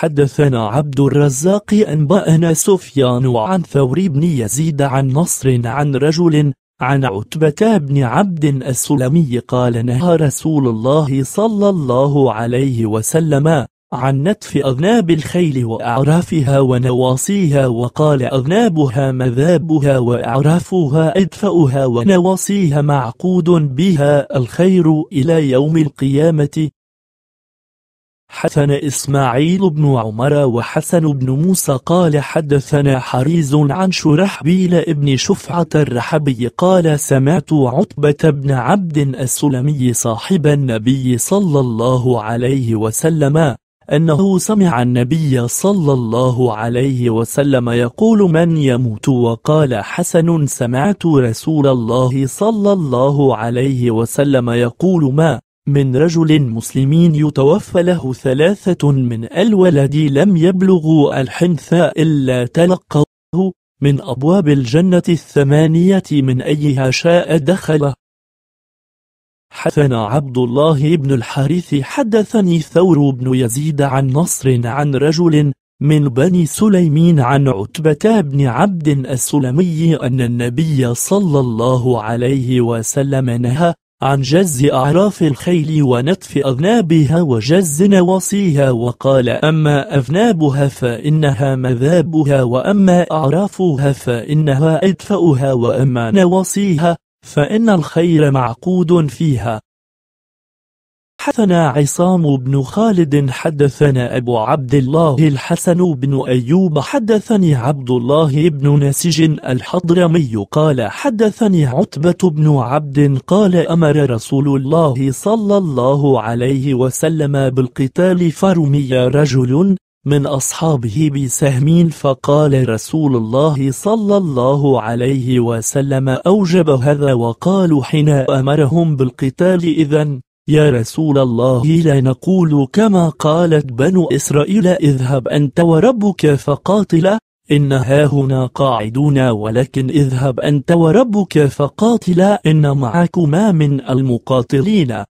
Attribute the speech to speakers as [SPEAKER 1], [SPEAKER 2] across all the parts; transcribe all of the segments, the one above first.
[SPEAKER 1] حدثنا عبد الرزاق أنبأنا سفيان عن ثور بن يزيد عن نصر عن رجل عن عتبة بن عبد السلمي قال نهى رسول الله صلى الله عليه وسلم عن نتف أذناب الخيل وأعرافها ونواصيها وقال أذنابها مذابها وأعرافها أدفأها ونواصيها معقود بها الخير إلى يوم القيامة حسن إسماعيل بن عمر وحسن بن موسى قال حدثنا حريز عن شرحبيل بن شفعة الرحبي قال سمعت عتبة بن عبد السلمي صاحب النبي صلى الله عليه وسلم أنه سمع النبي صلى الله عليه وسلم يقول من يموت وقال حسن سمعت رسول الله صلى الله عليه وسلم يقول ما من رجل مسلم يتوفى له ثلاثة من الولد لم يبلغوا الحنث إلا تلقوه من أبواب الجنة الثمانية من أيها شاء دخل حدثنا عبد الله بن الحارث حدثني ثور بن يزيد عن نصر عن رجل من بني سليمين عن عتبة بن عبد السلمي أن النبي صلى الله عليه وسلم نهى عن جز أعراف الخيل ونتف أذنابها وجز نواصيها وقال أما أذنابها فإنها مذابها وأما أعرافها فإنها أدفأها وأما نواصيها فإن الخير معقود فيها حدثنا عصام بن خالد حدثنا أبو عبد الله الحسن بن أيوب حدثني عبد الله بن نسج الحضرمي قال حدثني عتبة بن عبد قال أمر رسول الله صلى الله عليه وسلم بالقتال فرمي رجل من أصحابه بسهم فقال رسول الله صلى الله عليه وسلم أوجب هذا وقالوا حين أمرهم بالقتال إذن يا رسول الله لا نقول كما قالت بنو إسرائيل اذهب أنت وربك فقاتلا إن هاهنا قاعدون ولكن اذهب أنت وربك فقاتلا إن معكما من المقاتلين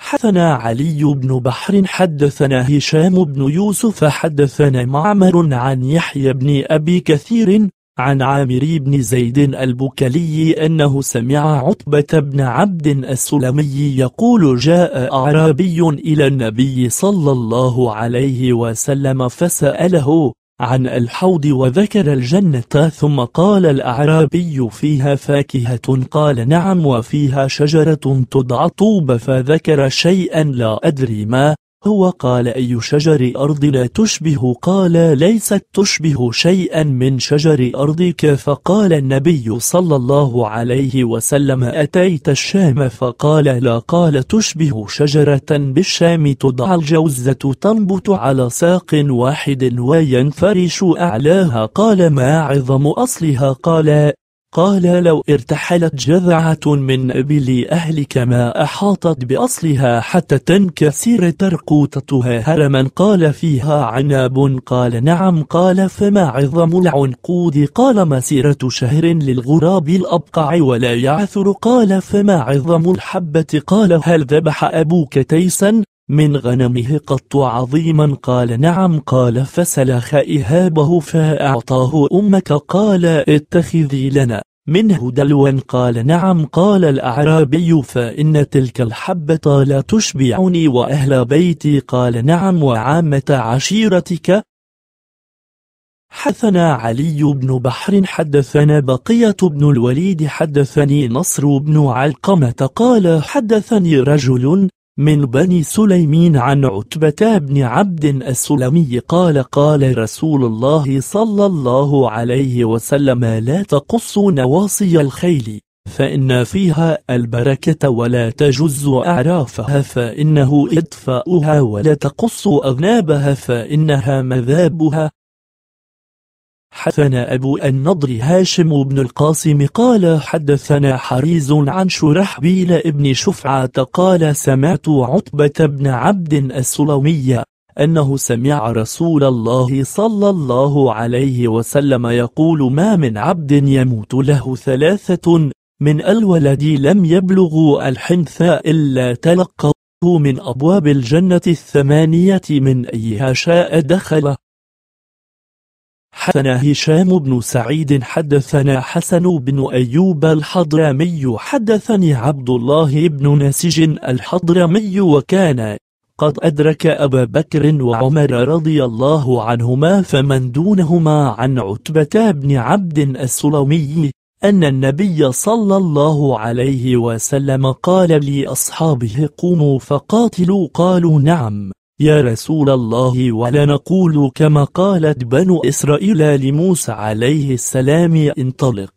[SPEAKER 1] حدثنا علي بن بحر حدثنا هشام بن يوسف حدثنا معمر عن يحيى بن أبي كثير عن عامر بن زيد البكلي أنه سمع عتبة بن عبد السلمي يقول جاء أعرابي إلى النبي صلى الله عليه وسلم فسأله عن الحوض وذكر الجنة ثم قال الأعرابي فيها فاكهة قال نعم وفيها شجرة تدعى طوب فذكر شيئا لا أدري ما هو قال أي شجر أرض لا تشبه قال ليست تشبه شيئا من شجر أرضك فقال النبي صلى الله عليه وسلم أتيت الشام فقال لا قال تشبه شجرة بالشام تدعى الجوزة تنبت على ساق واحد وينفرش أعلاها قال ما عظم أصلها قال قال لو ارتحلت جذعة من أبل أهلك ما أحاطت بأصلها حتى تنكسر ترقوتتها هرما قال فيها عناب قال نعم قال فما عظم العنقود قال مسيرة شهر للغراب الأبقع ولا يعثر قال فما عظم الحبة قال هل ذبح أبوك تيسا من غنمه قط عظيما قال نعم قال فسلخ إهابه فأعطاه أمك قال اتخذي لنا منه دلوا قال نعم قال الأعرابي فإن تلك الحبة لا تشبعني وأهل بيتي قال نعم وعامة عشيرتك حدثنا علي بن بحر حدثنا بقية بن الوليد حدثني نصر بن علقمة قال حدثني رجل من بني سليمين عن عتبة بن عبد السلمي قال قال رسول الله صلى الله عليه وسلم لا تقصوا نواصي الخيل فإن فيها البركة ولا تجز أعرافها فإنه إدفاؤها ولا تقص أذنابها فإنها مذابها حدثنا أبو النضر هاشم بن القاسم قال حدثنا حريز عن شرحبيل ابن شفعة قال سمعت عتبة بن عبد السلمي أنه سمع رسول الله صلى الله عليه وسلم يقول ما من عبد يموت له ثلاثة من الولد لم يبلغوا الحنث إلا تلقوا من أبواب الجنة الثمانية من أيها شاء دخله حدثنا هشام بن سعيد حدثنا حسن بن أيوب الحضرمي حدثني عبد الله بن نسج الحضرمي وكان قد أدرك أبا بكر وعمر رضي الله عنهما فمن دونهما عن عتبة بن عبد السلمي أن النبي صلى الله عليه وسلم قال لأصحابه قوموا فقاتلوا قالوا نعم يا رسول الله ولنقول كما قالت بنو إسرائيل لموسى عليه السلام انطلق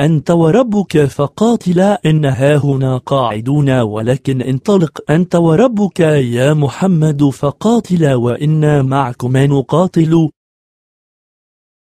[SPEAKER 1] أنت وربك فقاتلا إن هاهنا قاعدون ولكن انطلق أنت وربك يا محمد فقاتلا وإنا معكما نقاتل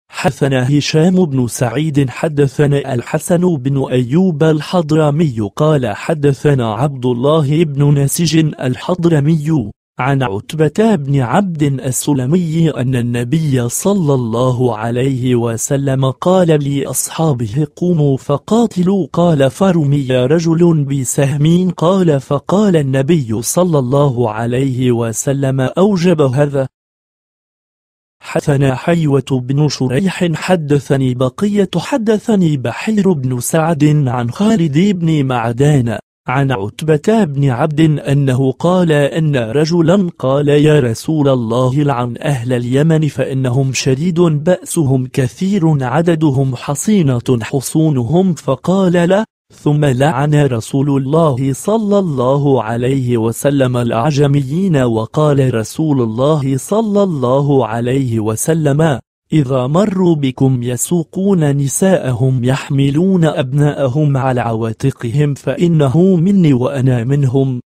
[SPEAKER 1] حدثنا هشام بن سعيد حدثنا الحسن بن أيوب الحضرمي قال حدثنا عبد الله بن نسج الحضرمي عن عتبة بن عبد السلمي أن النبي صلى الله عليه وسلم قال لأصحابه قوموا فقاتلوا قال فرمي رجل بسهم قال فقال النبي صلى الله عليه وسلم أوجب هذا حدثنا حيوة بن شريح حدثني بقية حدثني بحير بن سعد عن خالد بن معدان عن عتبة بن عبد أنه قال أن رجلا قال يا رسول الله لعن أهل اليمن فإنهم شديد بأسهم كثير عددهم حصينة حصونهم فقال لا ثم لعن رسول الله صلى الله عليه وسلم الأعجميين وقال رسول الله صلى الله عليه وسلم إذا مروا بكم يسوقون نساءهم يحملون أبناءهم على عواتقهم فإنه مني وأنا منهم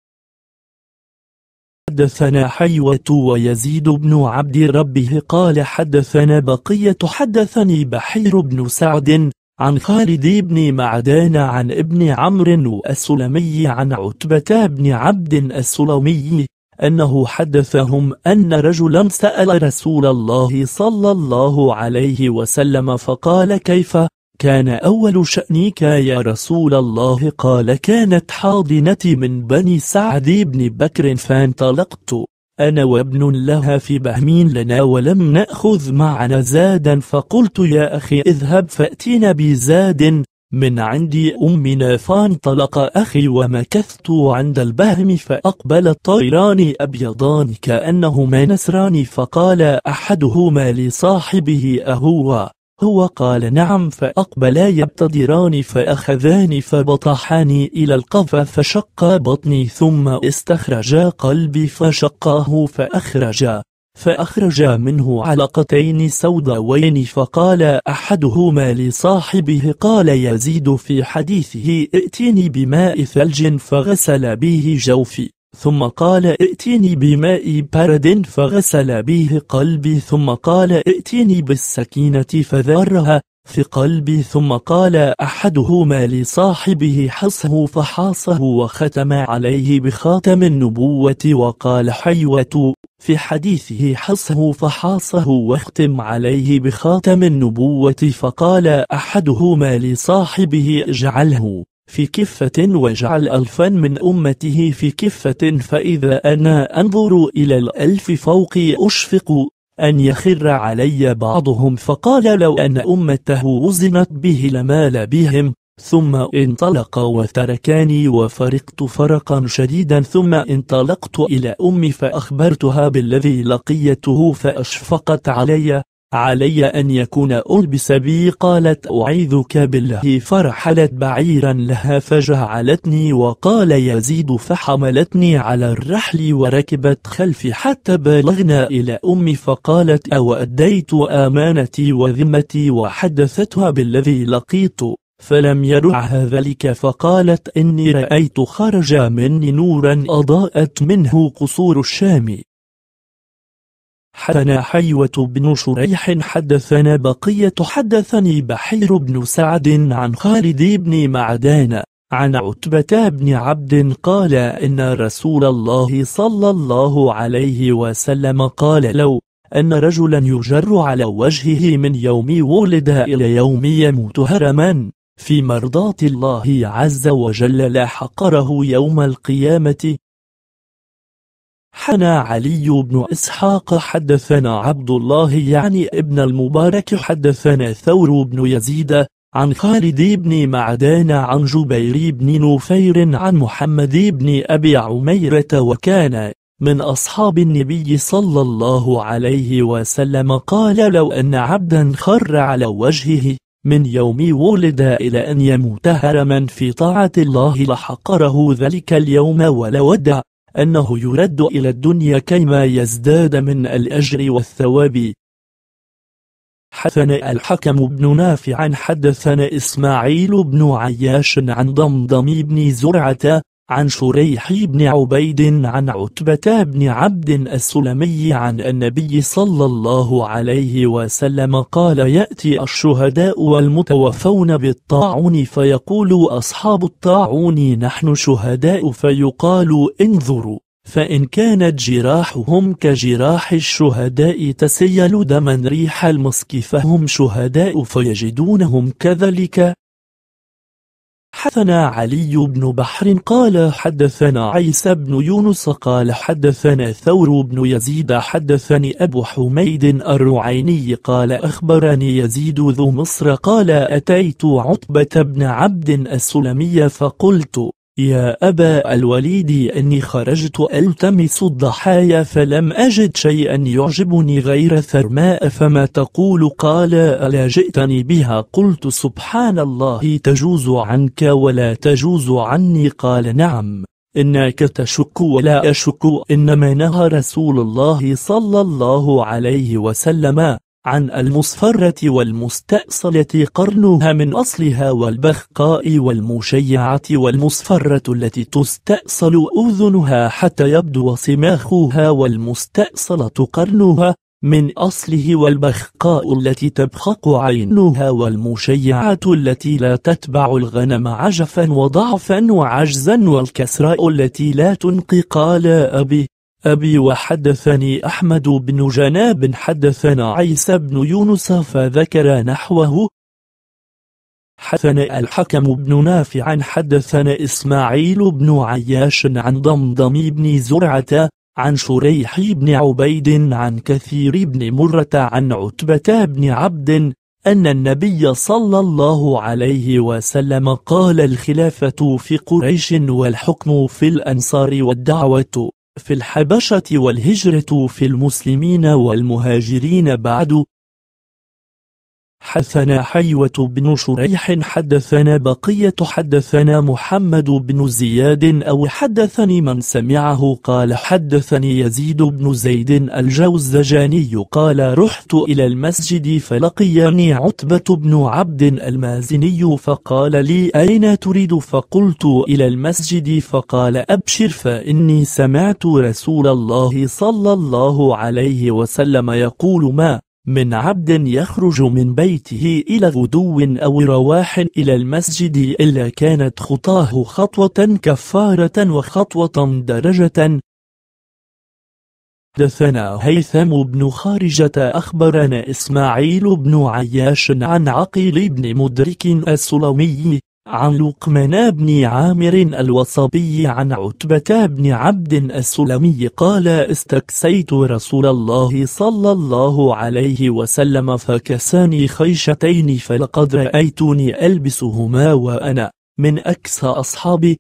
[SPEAKER 1] حدثنا حيوة ويزيد بن عبد ربه قال حدثنا بقية حدثني بحير بن سعد عن خالد بن معدان عن ابن عمرو السلمي عن عتبة بن عبد السلمي أنه حدثهم أن رجلا سأل رسول الله صلى الله عليه وسلم فقال كيف كان أول شأنك يا رسول الله قال كانت حاضنتي من بني سعد بن بكر فانطلقت أنا وابن لها في بهمين لنا ولم نأخذ معنا زادا فقلت يا أخي اذهب فأتينا بزاد من عند أمنا فانطلق أخي ومكثت عند البهم فأقبل الطيران أبيضان كأنهما نسران فقال أحدهما لصاحبه أهو هو قال نعم فأقبلا يبتدران فأخذان فبطحاني إلى القفا فشق بطني ثم استخرجا قلبي فشقاه فأخرجا فأخرج منه علقتين سوداوين فقال أحدهما لصاحبه قال يزيد في حديثه ائتني بماء ثلج فغسل به جوفي ثم قال ائتني بماء برد فغسل به قلبي ثم قال ائتني بالسكينة فذرها في قلبي ثم قال أحدهما لصاحبه حصه فحاصه وختم عليه بخاتم النبوة وقال حيوة في حديثه حصه فحاصه واختم عليه بخاتم النبوة فقال أحدهما لصاحبه اجعله في كفة واجعل ألفا من أمته في كفة فإذا أنا أنظر إلى الألف فوقي أشفق أن يخر علي بعضهم فقال لو أن أمته وزنت به لمال بهم ثم انطلق وتركاني وفرقت فرقا شديدا ثم انطلقت إلى أمي فأخبرتها بالذي لقيته فأشفقت علي علي أن يكون ألبس بي قالت أعيذك بالله فرحلت بعيرا لها فجعلتني وقال يزيد فحملتني على الرحل وركبت خلفي حتى بلغنا إلى أمي فقالت أوديت آمانتي وذمتي وحدثتها بالذي لقيت فلم يرعها ذلك فقالت إني رأيت خرج مني نورا أضاءت منه قصور الشام حدثنا حيوة بن شريح حدثنا بقية حدثني بحير بن سعد عن خالد بن معدان عن عتبة بن عبد قال إن رسول الله صلى الله عليه وسلم قال لو أن رجلا يجر على وجهه من يوم ولد إلى يوم يموت هرما في مرضاة الله عز وجل لا حقره يوم القيامة حنا علي بن إسحاق حدثنا عبد الله يعني ابن المبارك حدثنا ثور بن يزيد عن خالد بن معدان عن جبير بن نفير عن محمد بن أبي عميرة وكان من أصحاب النبي صلى الله عليه وسلم قال لو أن عبدا خر على وجهه من يوم ولد إلى أن يموت هرما في طاعة الله لحقره ذلك اليوم ولودع أنه يرد إلى الدنيا كيما يزداد من الأجر والثواب حثنا الحكم بن نافع حدثنا إسماعيل بن عياش عن ضمضم بن زرعة عن شريح بن عبيد عن عتبة بن عبد السلمي عن النبي صلى الله عليه وسلم قال يأتي الشهداء والمتوفون بالطاعون فيقول أصحاب الطاعون نحن شهداء فيقال انظروا فإن كانت جراحهم كجراح الشهداء تسيل دما ريح المسك فهم شهداء فيجدونهم كذلك حدثنا علي بن بحر قال حدثنا عيسى بن يونس قال حدثنا ثور بن يزيد حدثني أبو حميد الرعيني قال أخبرني يزيد ذو مصر قال أتيت عتبة بن عبد السلمي فقلت يا أبا الوليد إني خرجت ألتمس الضحايا فلم أجد شيئا يعجبني غير ثرماء فما تقول قال ألا جئتني بها قلت سبحان الله تجوز عنك ولا تجوز عني قال نعم إنك تشك ولا أشك إنما نهى رسول الله صلى الله عليه وسلم عن المصفرة والمستأصلة قرنها من أصلها والبخقاء والمشيعة والمصفرة التي تستأصل أذنها حتى يبدو صماخها والمستأصلة قرنها من أصله والبخقاء التي تبخق عينها والمشيعة التي لا تتبع الغنم عجفا وضعفا وعجزا والكسراء التي لا تنقي قال أبي أبي وحدثني أحمد بن جناب حدثنا عيسى بن يونس فذكر نحوه حدثنا الحكم بن نافع حدثنا إسماعيل بن عياش عن ضمضم بن زرعة عن شريح بن عبيد عن كثير بن مرة عن عتبة بن عبد أن النبي صلى الله عليه وسلم قال الخلافة في قريش والحكم في الأنصار والدعوة في الحبشة والهجرة في المسلمين والمهاجرين بعد حدثنا حيوة بن شريح حدثنا بقية حدثنا محمد بن زياد أو حدثني من سمعه قال حدثني يزيد بن زيد الجوزجاني قال رحت إلى المسجد فلقيني عتبة بن عبد المازني فقال لي أين تريد فقلت إلى المسجد فقال أبشر فإني سمعت رسول الله صلى الله عليه وسلم يقول ما من عبد يخرج من بيته إلى غدو أو رواح إلى المسجد إلا كانت خطاه خطوة كفارة وخطوة درجة دثنا هيثم بن خارجة أخبرنا إسماعيل بن عياش عن عقيل بن مدرك السلمي عن لقمان بن عامر الوصبي عن عتبة بن عبد السلمي قال استكسيت رسول الله صلى الله عليه وسلم فكساني خيشتين فلقد رأيتني ألبسهما وأنا من أكسى أصحابي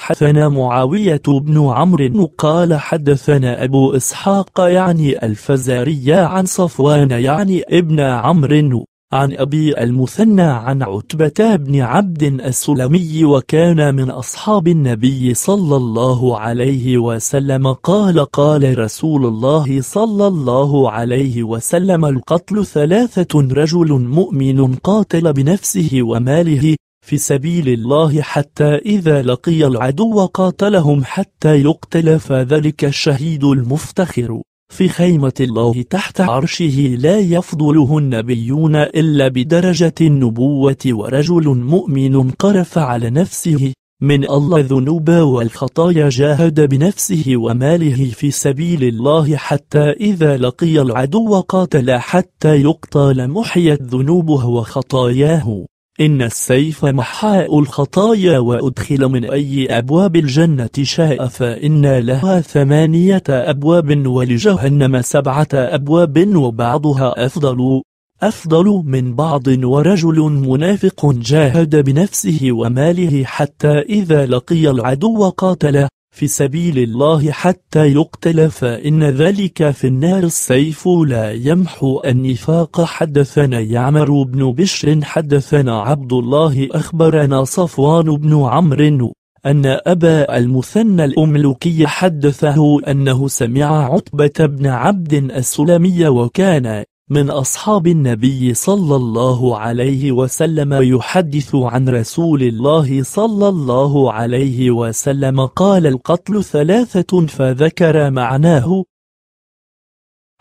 [SPEAKER 1] حدثنا معاوية بن عمرو قال حدثنا أبو إسحاق يعني الفزاري عن صفوان يعني ابن عمرو عن أبي المثنى عن عتبة بن عبد السلمي وكان من أصحاب النبي صلى الله عليه وسلم قال قال رسول الله صلى الله عليه وسلم القتل ثلاثة رجل مؤمن قاتل بنفسه وماله في سبيل الله حتى إذا لقي العدو قاتلهم حتى يقتل فذلك الشهيد المفتخر في خيمة الله تحت عرشه لا يفضله النبيون إلا بدرجة النبوة ورجل مؤمن قرف على نفسه من الله ذنوب والخطايا جاهد بنفسه وماله في سبيل الله حتى إذا لقي العدو قاتل حتى يقتل محيت ذنوبه وخطاياه إن السيف محاء الخطايا وأدخل من أي أبواب الجنة شاء فإن لها ثمانية أبواب ولجهنم سبعة أبواب وبعضها أفضل أفضل من بعض ورجل منافق جاهد بنفسه وماله حتى إذا لقي العدو قاتله في سبيل الله حتى يقتل فإن ذلك في النار السيف لا يمحو النفاق حدثنا يعمر بن بشر حدثنا عبد الله أخبرنا صفوان بن عمرو أن أبا المثنى الأملكي حدثه أنه سمع عتبة بن عبد السلمي وكان من أصحاب النبي صلى الله عليه وسلم يحدث عن رسول الله صلى الله عليه وسلم قال القتل ثلاثة فذكر معناه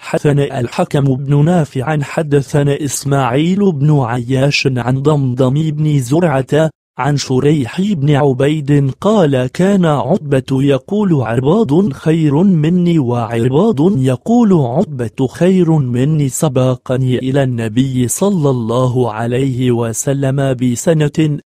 [SPEAKER 1] حدثنا الحكم بن نافع حدثنا إسماعيل بن عياش عن ضمضم بن زرعة عن شريح بن عبيد قال كان عتبة يقول عرباض خير مني وعرباض يقول عتبة خير مني سبقني إلى النبي صلى الله عليه وسلم بسنة